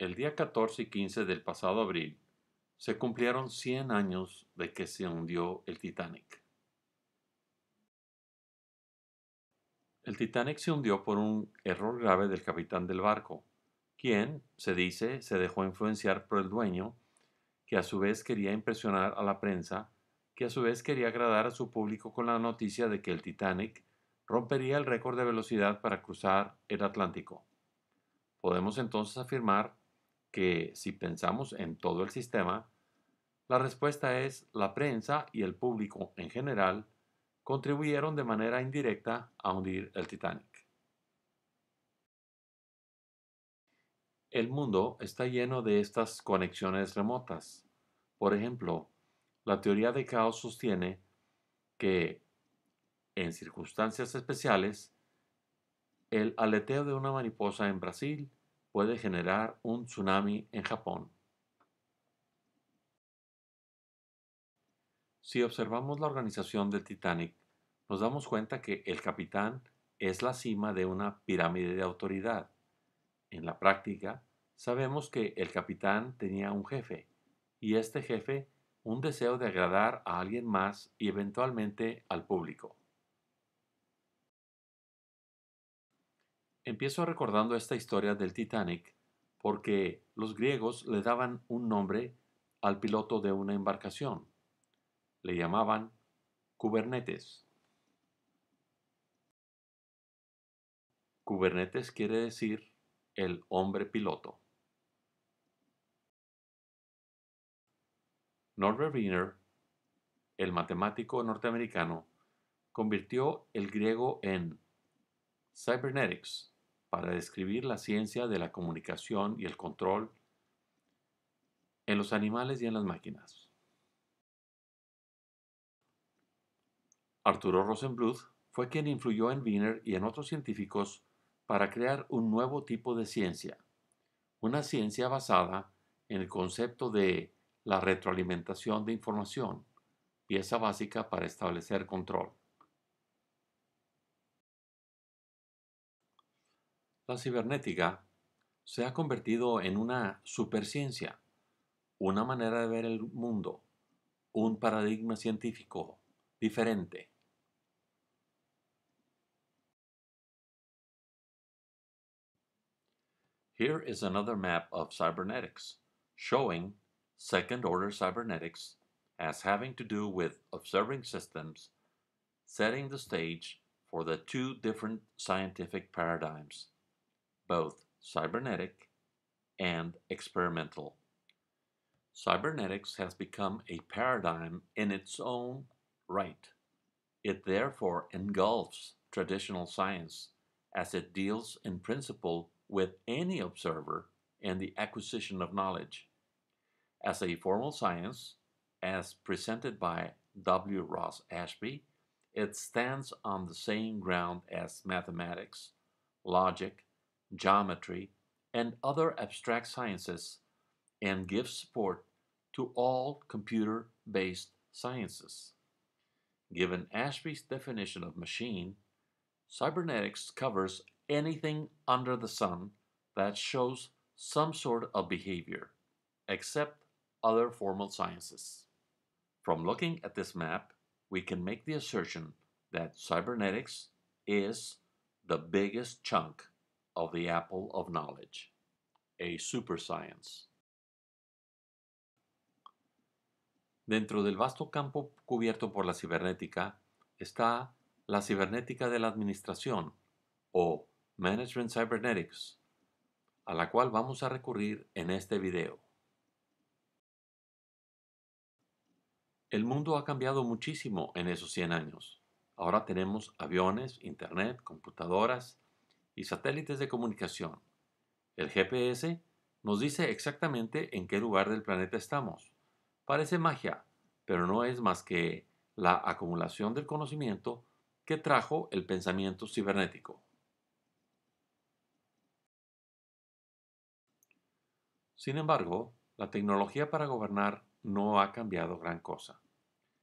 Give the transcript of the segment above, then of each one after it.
el día 14 y 15 del pasado abril, se cumplieron 100 años de que se hundió el Titanic. El Titanic se hundió por un error grave del capitán del barco, quien, se dice, se dejó influenciar por el dueño, que a su vez quería impresionar a la prensa, que a su vez quería agradar a su público con la noticia de que el Titanic rompería el récord de velocidad para cruzar el Atlántico. Podemos entonces afirmar que si pensamos en todo el sistema, la respuesta es la prensa y el público en general contribuyeron de manera indirecta a hundir el Titanic. El mundo está lleno de estas conexiones remotas. Por ejemplo, la teoría de caos sostiene que en circunstancias especiales, el aleteo de una mariposa en Brasil puede generar un tsunami en Japón. Si observamos la organización del Titanic, nos damos cuenta que el capitán es la cima de una pirámide de autoridad. En la práctica, sabemos que el capitán tenía un jefe, y este jefe un deseo de agradar a alguien más y eventualmente al público. Empiezo recordando esta historia del Titanic porque los griegos le daban un nombre al piloto de una embarcación. Le llamaban Kubernetes. Kubernetes quiere decir el hombre piloto. Norbert Wiener, el matemático norteamericano, convirtió el griego en cybernetics, para describir la ciencia de la comunicación y el control en los animales y en las máquinas. Arturo Rosenbluth fue quien influyó en Wiener y en otros científicos para crear un nuevo tipo de ciencia, una ciencia basada en el concepto de la retroalimentación de información, pieza básica para establecer control. La cibernética se ha convertido en una superciencia, una manera de ver el mundo, un paradigma científico diferente. Here is another map of cybernetics, showing second-order cybernetics as having to do with observing systems, setting the stage for the two different scientific paradigms both cybernetic and experimental. Cybernetics has become a paradigm in its own right. It therefore engulfs traditional science as it deals in principle with any observer and the acquisition of knowledge. As a formal science, as presented by W. Ross Ashby, it stands on the same ground as mathematics, logic, geometry, and other abstract sciences, and gives support to all computer-based sciences. Given Ashby's definition of machine, cybernetics covers anything under the sun that shows some sort of behavior, except other formal sciences. From looking at this map, we can make the assertion that cybernetics is the biggest chunk the Apple of Knowledge, a super science. Dentro del vasto campo cubierto por la cibernética está la cibernética de la administración o Management Cybernetics, a la cual vamos a recurrir en este video. El mundo ha cambiado muchísimo en esos 100 años. Ahora tenemos aviones, internet, computadoras, y satélites de comunicación. El GPS nos dice exactamente en qué lugar del planeta estamos. Parece magia, pero no es más que la acumulación del conocimiento que trajo el pensamiento cibernético. Sin embargo, la tecnología para gobernar no ha cambiado gran cosa.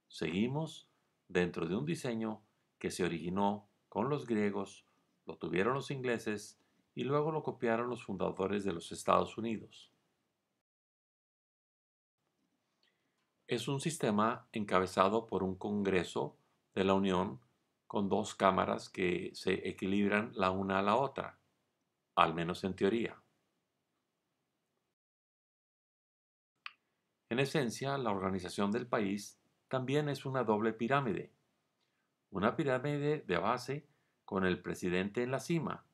Seguimos dentro de un diseño que se originó con los griegos lo tuvieron los ingleses y luego lo copiaron los fundadores de los Estados Unidos. es un sistema encabezado por un Congreso de la Unión con dos cámaras que se equilibran la una a la otra, al menos en teoría. En esencia, la organización del país también es una doble pirámide. Una pirámide de base con el presidente en la cima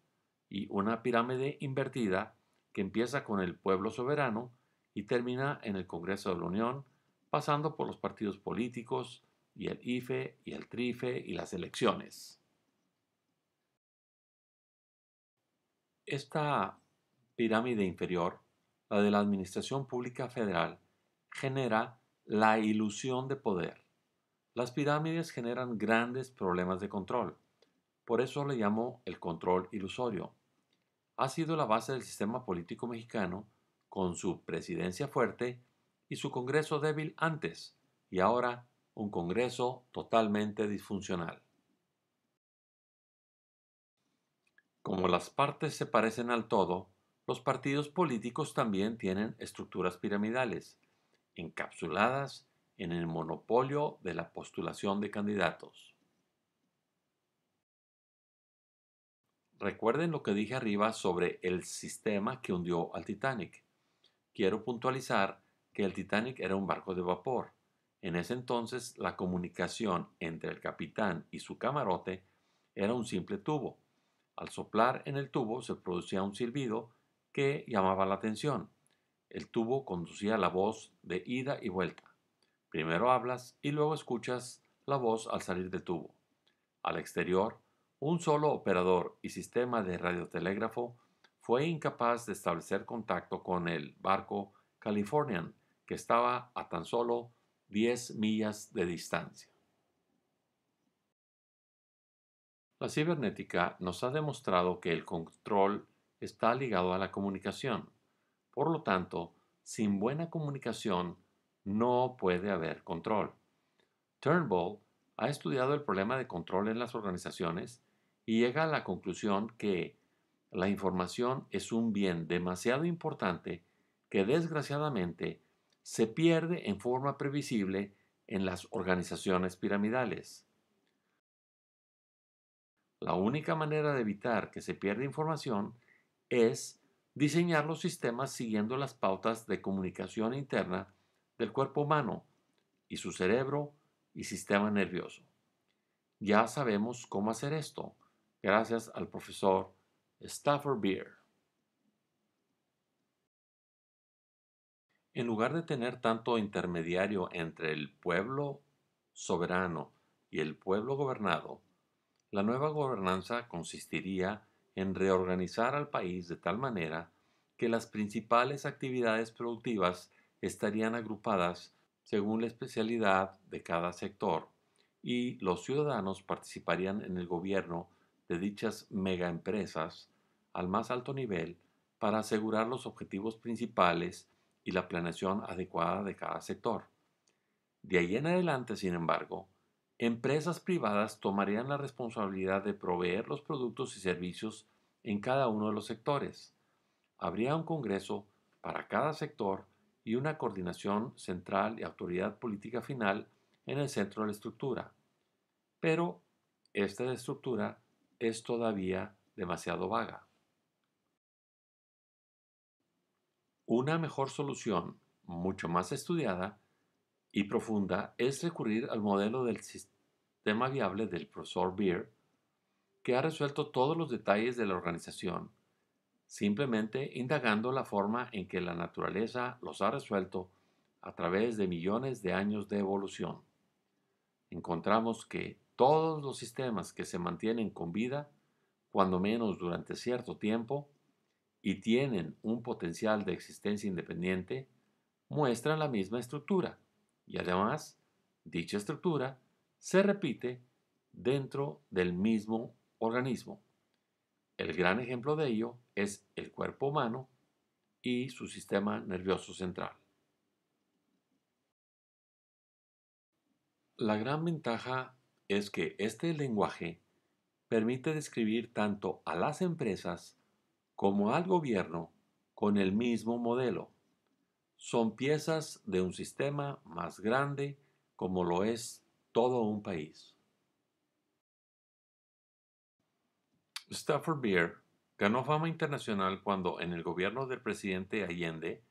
y una pirámide invertida que empieza con el pueblo soberano y termina en el Congreso de la Unión, pasando por los partidos políticos y el IFE y el TRIFE y las elecciones. Esta pirámide inferior, la de la Administración Pública Federal, genera la ilusión de poder. Las pirámides generan grandes problemas de control. Por eso le llamo el control ilusorio. Ha sido la base del sistema político mexicano con su presidencia fuerte y su Congreso débil antes, y ahora un Congreso totalmente disfuncional. Como las partes se parecen al todo, los partidos políticos también tienen estructuras piramidales, encapsuladas en el monopolio de la postulación de candidatos. Recuerden lo que dije arriba sobre el sistema que hundió al Titanic. Quiero puntualizar que el Titanic era un barco de vapor. En ese entonces la comunicación entre el capitán y su camarote era un simple tubo. Al soplar en el tubo se producía un silbido que llamaba la atención. El tubo conducía la voz de ida y vuelta. Primero hablas y luego escuchas la voz al salir del tubo. Al exterior, un solo operador y sistema de radiotelégrafo fue incapaz de establecer contacto con el barco Californian, que estaba a tan solo 10 millas de distancia. La cibernética nos ha demostrado que el control está ligado a la comunicación. Por lo tanto, sin buena comunicación no puede haber control. Turnbull ha estudiado el problema de control en las organizaciones y llega a la conclusión que la información es un bien demasiado importante que desgraciadamente se pierde en forma previsible en las organizaciones piramidales. La única manera de evitar que se pierda información es diseñar los sistemas siguiendo las pautas de comunicación interna del cuerpo humano y su cerebro y sistema nervioso. Ya sabemos cómo hacer esto gracias al profesor Stafford Beer. En lugar de tener tanto intermediario entre el pueblo soberano y el pueblo gobernado, la nueva gobernanza consistiría en reorganizar al país de tal manera que las principales actividades productivas estarían agrupadas según la especialidad de cada sector y los ciudadanos participarían en el gobierno de dichas megaempresas al más alto nivel para asegurar los objetivos principales y la planeación adecuada de cada sector. De ahí en adelante, sin embargo, empresas privadas tomarían la responsabilidad de proveer los productos y servicios en cada uno de los sectores. Habría un Congreso para cada sector y una coordinación central y autoridad política final en el centro de la estructura. Pero esta estructura es todavía demasiado vaga. Una mejor solución, mucho más estudiada y profunda, es recurrir al modelo del sistema viable del profesor Beer, que ha resuelto todos los detalles de la organización, simplemente indagando la forma en que la naturaleza los ha resuelto a través de millones de años de evolución. Encontramos que todos los sistemas que se mantienen con vida, cuando menos durante cierto tiempo, y tienen un potencial de existencia independiente, muestran la misma estructura. Y además, dicha estructura se repite dentro del mismo organismo. El gran ejemplo de ello es el cuerpo humano y su sistema nervioso central. La gran ventaja es que este lenguaje permite describir tanto a las empresas como al gobierno con el mismo modelo. Son piezas de un sistema más grande como lo es todo un país. Stafford Beer ganó fama internacional cuando en el gobierno del presidente Allende,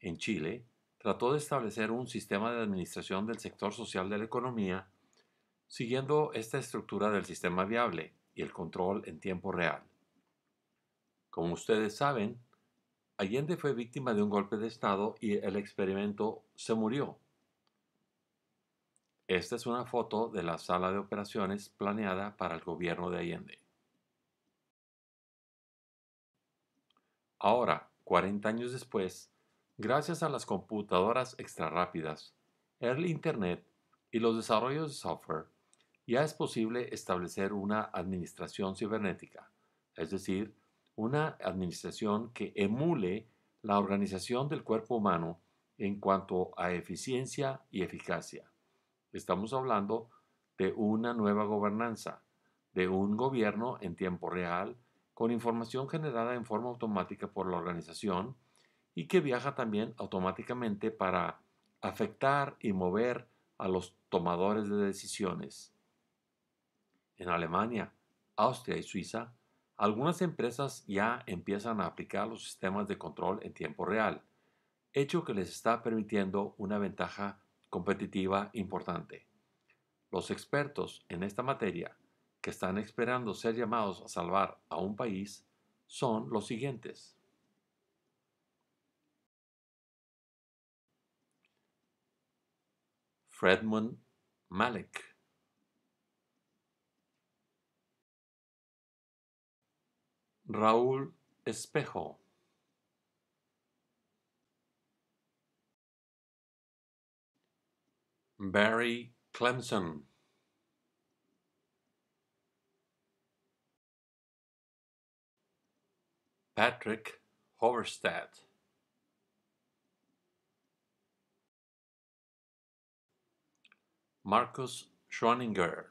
en Chile, trató de establecer un sistema de administración del sector social de la economía siguiendo esta estructura del sistema viable y el control en tiempo real. Como ustedes saben, Allende fue víctima de un golpe de Estado y el experimento se murió. Esta es una foto de la sala de operaciones planeada para el gobierno de Allende. Ahora, 40 años después, gracias a las computadoras rápidas, el Internet y los desarrollos de software, ya es posible establecer una administración cibernética, es decir, una administración que emule la organización del cuerpo humano en cuanto a eficiencia y eficacia. Estamos hablando de una nueva gobernanza, de un gobierno en tiempo real, con información generada en forma automática por la organización y que viaja también automáticamente para afectar y mover a los tomadores de decisiones en Alemania, Austria y Suiza, algunas empresas ya empiezan a aplicar los sistemas de control en tiempo real, hecho que les está permitiendo una ventaja competitiva importante. Los expertos en esta materia que están esperando ser llamados a salvar a un país son los siguientes. Fredmund Malek Raúl Espejo Barry Clemson Patrick Hoverstadt Marcus Schroninger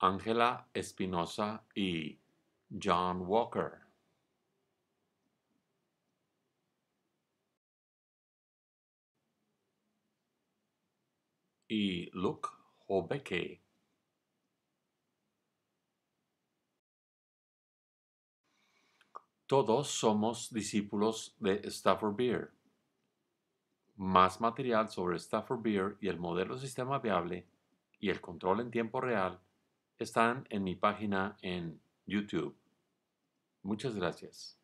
Ángela Espinosa y John Walker. Y Luke Hobeke. Todos somos discípulos de Stafford Beer. Más material sobre Stafford Beer y el modelo sistema viable y el control en tiempo real están en mi página en YouTube. Muchas gracias.